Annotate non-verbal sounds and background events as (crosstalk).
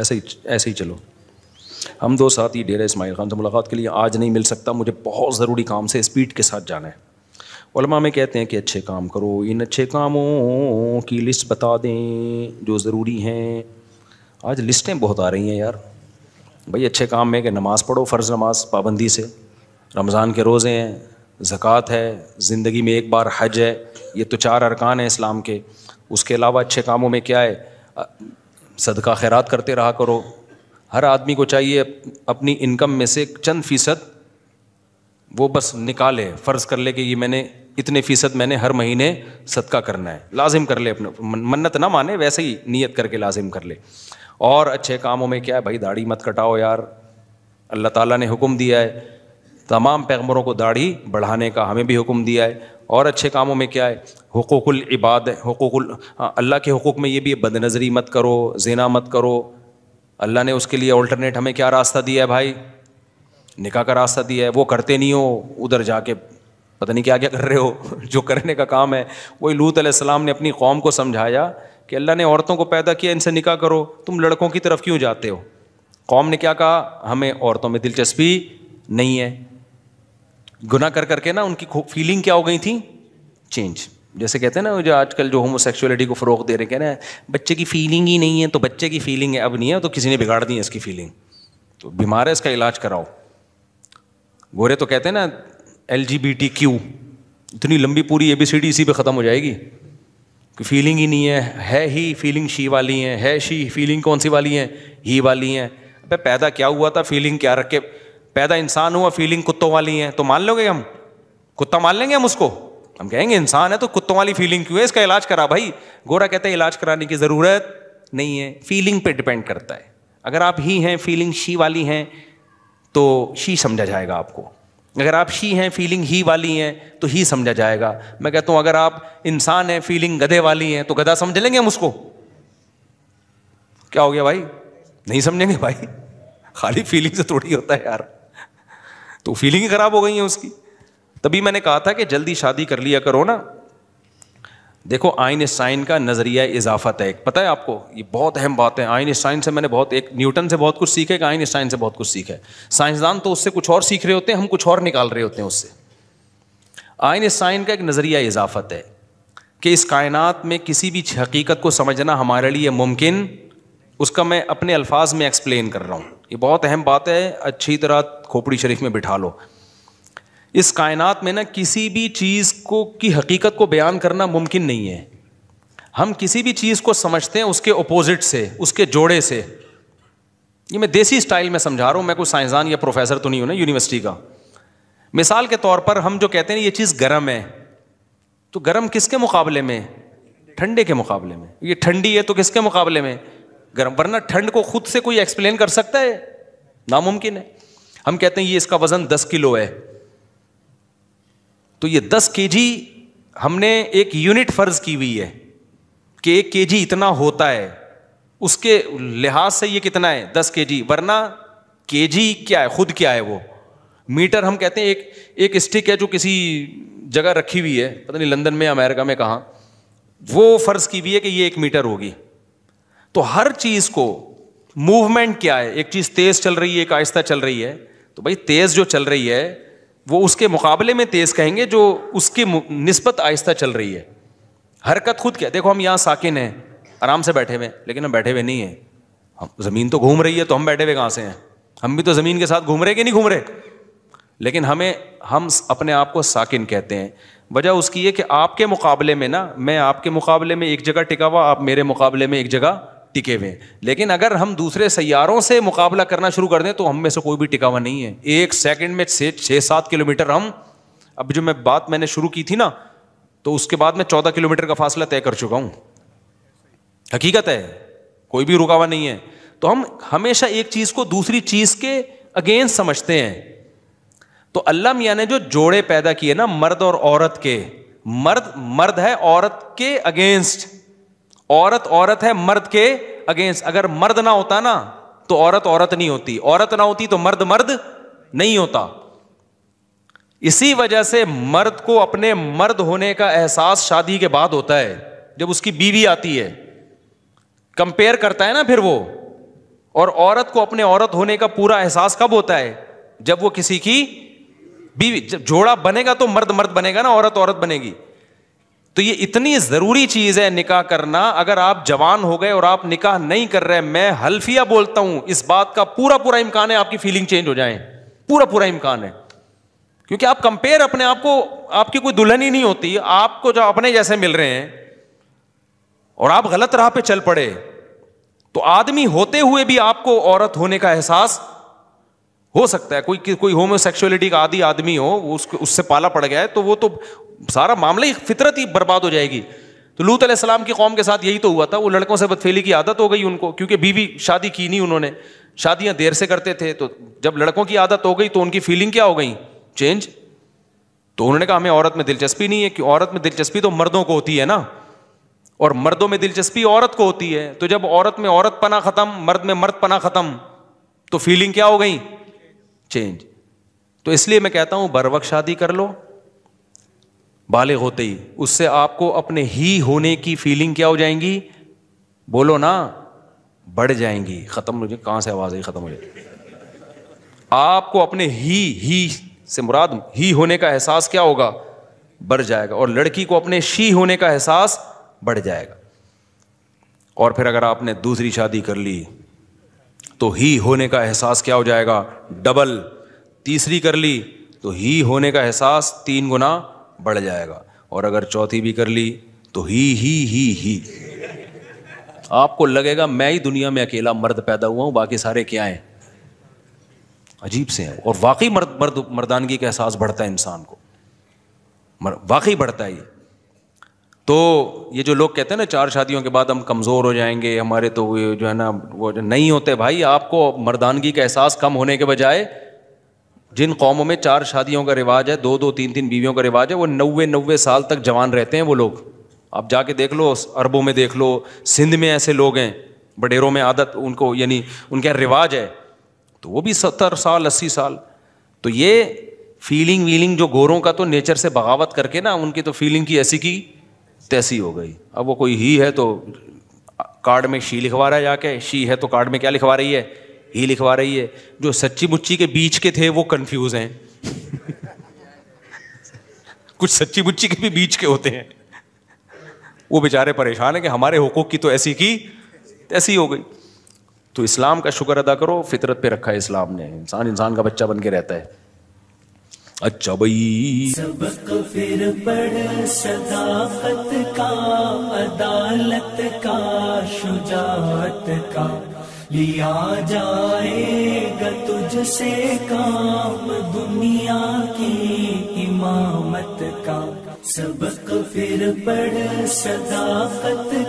ऐसे ही ऐसे ही चलो हम दो साथ ही डेरा इसमाइल खान से मुलाकात के लिए आज नहीं मिल सकता मुझे बहुत ज़रूरी काम से स्पीड के साथ जाना है उलमा में कहते हैं कि अच्छे काम करो इन अच्छे कामों की लिस्ट बता दें जो ज़रूरी हैं आज लिस्टें बहुत आ रही हैं यार भाई अच्छे काम में कि नमाज़ पढ़ो फ़र्ज़ नमाज पाबंदी से रमज़ान के रोज़े हैं ज़क़़त है ज़िंदगी में एक बार हज है ये तो चार अरकान हैं इस्लाम के उसके अलावा अच्छे कामों में क्या है सदका खैरात करते रहा करो हर आदमी को चाहिए अपनी इनकम में से चंद फीसद वो बस निकाले फ़र्ज़ कर ले कि ये मैंने इतने फ़ीसद मैंने हर महीने सदका करना है लाजिम कर ले अपने मन्नत ना माने वैसे ही नीयत करके लाजिम कर ले और अच्छे कामों में क्या है भाई दाढ़ी मत कटाओ यार अल्लाह ताला ने हुक्म दिया है तमाम पैगमरों को दाढ़ी बढ़ाने का हमें भी हुक्म दिया है और अच्छे कामों में क्या है हकूक़ुल इबाद हकूक़ुल हाँ, अल्लाह के हकूक़ में ये भी बदनज़री मत करो जना मत करो अल्लाह ने उसके लिए ऑल्टरनेट हमें क्या रास्ता दिया है भाई निकाह का रास्ता दिया है वो करते नहीं हो उधर जाके पता नहीं क्या क्या कर रहे हो (laughs) जो करने का काम है वही लूत अलैहिस्सलाम ने अपनी कौम को समझाया कि अल्लाह ने औरतों को पैदा किया इनसे निकाह करो तुम लड़कों की तरफ क्यों जाते हो कौम ने क्या कहा हमें औरतों में दिलचस्पी नहीं है गुना कर करके ना उनकी फीलिंग क्या हो गई थी चेंज जैसे कहते हैं ना जो आजकल जो होमोसेक्सुअलिटी को फ़रोक दे रहे हैं रहे हैं बच्चे की फीलिंग ही नहीं है तो बच्चे की फीलिंग है अब नहीं है तो किसी ने बिगाड़ दी है इसकी फीलिंग तो बीमार है इसका इलाज कराओ गोरे तो कहते हैं ना L G B T Q इतनी लंबी पूरी ए बी सी डी इसी पर ख़त्म हो जाएगी कि फीलिंग ही नहीं है है ही फीलिंग शी वाली हैं है शी फीलिंग कौन सी वाली है ही वाली हैं अब पैदा क्या हुआ था फीलिंग क्या रख के पैदा इंसान हुआ फीलिंग कुत्तों वाली है तो मान लोगे हम कुत्ता मान लेंगे हम उसको हम कहेंगे इंसान है तो कुत्तों वाली फीलिंग क्यों है इसका इलाज करा भाई गोरा कहते हैं इलाज कराने की ज़रूरत नहीं है फीलिंग पे डिपेंड करता है अगर आप ही हैं फीलिंग शी वाली हैं तो शी समझा जाएगा आपको अगर आप शी हैं फीलिंग ही वाली हैं तो ही समझा जाएगा मैं कहता हूँ अगर आप इंसान हैं फीलिंग गधे वाली हैं तो गधा समझ लेंगे हम उसको क्या हो गया भाई नहीं समझेंगे भाई (laughs) खाली फीलिंग से थोड़ी होता है यार तो फीलिंग ही खराब हो गई है उसकी तभी मैंने कहा था कि जल्दी शादी कर लिया करो ना देखो आइन साइन का नज़रिया इजाफत है एक पता है आपको ये बहुत अहम बात है आइन साइन से मैंने बहुत एक न्यूटन से बहुत कुछ सीखा है आइन साइन से बहुत कुछ सीखा है साइंसदान तो उससे कुछ और सीख रहे होते हैं हम कुछ और निकाल रहे होते हैं उससे आइन साइन का एक नज़रिया इजाफत है कि इस कायनात में किसी भी हकीकत को समझना हमारे लिए मुमकिन उसका मैं अपने अल्फाज में एक्सप्लेन कर रहा हूँ ये बहुत अहम बात है अच्छी तरह खोपड़ी शरीफ में बिठा लो इस कायनात में ना किसी भी चीज़ को की हकीकत को बयान करना मुमकिन नहीं है हम किसी भी चीज़ को समझते हैं उसके अपोजिट से उसके जोड़े से ये मैं देसी स्टाइल में समझा रहा हूँ मैं कोई साइंसदान या प्रोफेसर तो नहीं हूँ ना यूनिवर्सिटी का मिसाल के तौर पर हम जो कहते हैं ये चीज़ गर्म है तो गर्म किसके मुकाबले में ठंडे के मुकाबले में ये ठंडी है तो किसके मुकाबले में गर्म वरना ठंड को खुद से कोई एक्सप्लेन कर सकता है नामुमकिन है हम कहते हैं ये इसका वजन दस किलो है तो ये दस के जी हमने एक यूनिट फर्ज की हुई है कि एक के जी इतना होता है उसके लिहाज से ये कितना है दस के जी वरना के जी क्या है खुद क्या है वो मीटर हम कहते हैं एक एक स्टिक है जो किसी जगह रखी हुई है पता नहीं लंदन में अमेरिका में कहा वो फर्ज की हुई है कि ये एक मीटर होगी तो हर चीज को मूवमेंट क्या है एक चीज तेज चल रही है एक आहिस्ता चल रही है तो भाई तेज जो चल रही है वो उसके मुकाबले में तेज कहेंगे जो उसकी नस्बत आहिस्ता चल रही है हरकत खुद क्या देखो हम यहाँ साकिन हैं आराम से बैठे हुए लेकिन हम बैठे हुए नहीं हैं हम ज़मीन तो घूम रही है तो हम बैठे हुए कहां से हैं हम भी तो ज़मीन के साथ घूम रहे कि नहीं घूम रहे लेकिन हमें हम अपने आप को साकिन कहते हैं वजह उसकी है कि आपके मुकाबले में ना मैं आपके मुकाबले में एक जगह टिका हुआ आप मेरे मुकाबले में एक जगह टिके हुए लेकिन अगर हम दूसरे सैारों से मुकाबला करना शुरू कर दें तो हम में से कोई भी टिका हुआ नहीं है एक सेकेंड में से छः सात किलोमीटर हम अब जो मैं बात मैंने शुरू की थी ना तो उसके बाद मैं चौदह किलोमीटर का फासला तय कर चुका हूँ हकीकत है कोई भी रुकावा नहीं है तो हम हमेशा एक चीज़ को दूसरी चीज़ के अगेंस्ट समझते हैं तो अल्लाह मियाँ ने जो जोड़े पैदा किए ना मर्द और औरत के मर्द मर्द है औरत के अगेंस्ट औरत औरत है मर्द के अगेंस्ट अगर मर्द ना होता ना तो औरत औरत नहीं होती औरत ना होती तो मर्द मर्द नहीं होता इसी वजह से मर्द को अपने मर्द होने का एहसास शादी के बाद होता है जब उसकी बीवी आती है कंपेयर करता है ना फिर वो और औरत को अपने औरत होने का पूरा एहसास कब होता है जब वो किसी की बीवी जब जोड़ा बनेगा तो मर्द मर्द बनेगा ना औरत औरत बनेगी तो ये इतनी ज़रूरी चीज़ है निकाह करना अगर आप जवान हो गए और आप निकाह नहीं कर रहे मैं हल्फिया बोलता हूं इस बात का पूरा पूरा इम्कान है आपकी फीलिंग चेंज हो जाए पूरा पूरा इम्कान है क्योंकि आप कंपेयर अपने आप को आपकी कोई दुल्हन ही नहीं होती आपको जो अपने जैसे मिल रहे हैं और आप गलत राह पे चल पड़े तो आदमी होते हुए भी आपको औरत होने का एहसास हो सकता है कोई कोई होम्योसेक्सुअलिटी का आदि आदमी हो उसको उससे पाला पड़ गया है तो वो तो सारा मामला ही फितरत ही बर्बाद हो जाएगी तो लूत अलैहिस्सलाम की कौम के साथ यही तो हुआ था वो लड़कों से बदफेली की आदत हो गई उनको क्योंकि बीवी शादी की नहीं उन्होंने शादियां देर से करते थे तो जब लड़कों की आदत हो गई तो उनकी फीलिंग क्या हो गई चेंज तो उन्होंने कहा हमें औरत में दिलचस्पी नहीं है कि औरत में दिलचस्पी तो मर्दों को होती है ना और मर्दों में दिलचस्पी औरत को होती है तो जब औरत में औरत पना खत्म मर्द में मर्द पना खत्म तो फीलिंग क्या हो गई चेंज तो इसलिए मैं कहता हूं बरवक शादी कर लो बाले होते ही उससे आपको अपने ही होने की फीलिंग क्या हो जाएंगी बोलो ना बढ़ जाएंगी खत्म हो जाए कहां से आवाज आई खत्म हो जाए आपको अपने ही ही से मुराद ही होने का एहसास क्या होगा बढ़ जाएगा और लड़की को अपने शी होने का एहसास बढ़ जाएगा और फिर अगर आपने दूसरी शादी कर ली तो ही होने का एहसास क्या हो जाएगा डबल तीसरी कर ली तो ही होने का एहसास तीन गुना बढ़ जाएगा और अगर चौथी भी कर ली तो ही ही ही ही आपको लगेगा मैं ही दुनिया में अकेला मर्द पैदा हुआ हूं बाकी सारे क्या हैं अजीब से हैं और वाकई मर्द मर्द मर्दानगी का एहसास बढ़ता है इंसान को वाकई बढ़ता है तो ये जो लोग कहते हैं ना चार शादियों के बाद हम कमज़ोर हो जाएंगे हमारे तो जो है ना वो नहीं होते भाई आपको मर्दानगी का एहसास कम होने के बजाय जिन कौमों में चार शादियों का रिवाज है दो दो तीन तीन बीवियों का रिवाज है वो नब्बे नब्बे साल तक जवान रहते हैं वो लोग आप जाके देख लो अरबों में देख लो सिंध में ऐसे लोग हैं बडेरों में आदत उनको यानी उनके यहाँ रिवाज है तो वो भी सत्तर साल अस्सी साल तो ये फीलिंग वीलिंग जो गोरों का तो नेचर से बगावत करके ना उनकी तो फीलिंग की ऐसी की तैसी हो गई अब वो कोई ही है तो कार्ड में शी लिखवा रहा है जाके शी है तो कार्ड में क्या लिखवा रही है ही लिखवा रही है जो सच्ची मुच्ची के बीच के थे वो कंफ्यूज हैं कुछ सच्ची मुच्ची के भी बीच के होते हैं वो बेचारे परेशान हैं कि हमारे हुकूक की तो ऐसी की ऐसी हो गई तो इस्लाम का शुक्र अदा करो फितरत पे रखा है इस्लाम ने इंसान इंसान का बच्चा बन के रहता है अच्छा भाई सबक फिर पढ़ सदाकत का अदालत का शुजात का लिया जाएगा तुझसे काम दुनिया की इमामत का सबक फिर पढ़ सदाकत